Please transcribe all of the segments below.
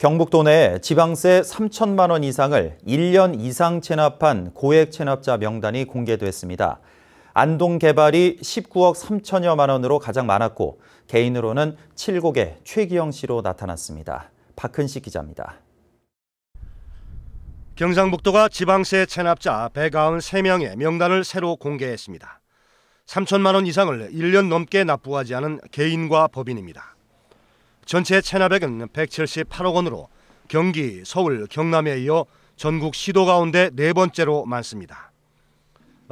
경북도 내에 지방세 3천만 원 이상을 1년 이상 체납한 고액 체납자 명단이 공개됐습니다. 안동 개발이 19억 3천여만 원으로 가장 많았고 개인으로는 7곡의 최기영 씨로 나타났습니다. 박근식 기자입니다. 경상북도가 지방세 체납자 193명의 명단을 새로 공개했습니다. 3천만 원 이상을 1년 넘게 납부하지 않은 개인과 법인입니다. 전체 체납액은 178억 원으로 경기, 서울, 경남에 이어 전국 시도 가운데 네 번째로 많습니다.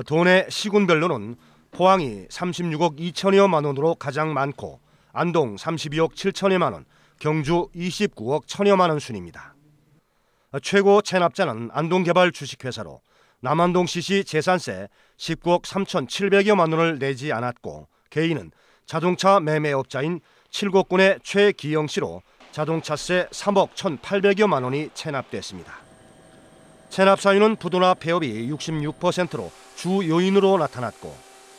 돈의 시군별로는 포항이 36억 2천여만 원으로 가장 많고 안동 32억 7천여만 원, 경주 29억 천여만원 순입니다. 최고 체납자는 안동개발주식회사로 남한동시시 재산세 19억 3천 7백여만 원을 내지 않았고 개인은 자동차 매매업자인 칠곡군의 최기영 씨로 자동차세 3억 1,800여만 원이 체납됐습니다. 체납 사유는 부도나 폐업이 66%로 주 요인으로 나타났고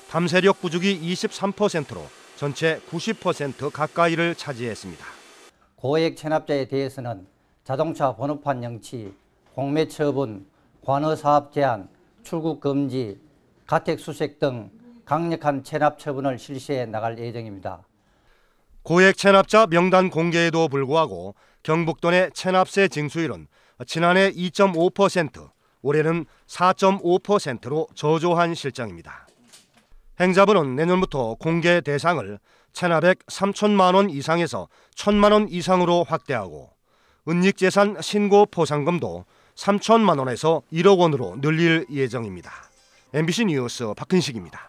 밤새력 부족이 23%로 전체 90% 가까이를 차지했습니다. 고액 체납자에 대해서는 자동차 번호판 영치, 공매 처분, 관어 사업 제한, 출국 금지, 가택 수색 등 강력한 체납 처분을 실시해 나갈 예정입니다. 고액 체납자 명단 공개에도 불구하고 경북도 내 체납세 징수율은 지난해 2.5%, 올해는 4.5%로 저조한 실정입니다. 행자부는 내년부터 공개 대상을 체납액 3천만 원 이상에서 1천만 원 이상으로 확대하고 은닉재산 신고 포상금도 3천만 원에서 1억 원으로 늘릴 예정입니다. MBC 뉴스 박근식입니다.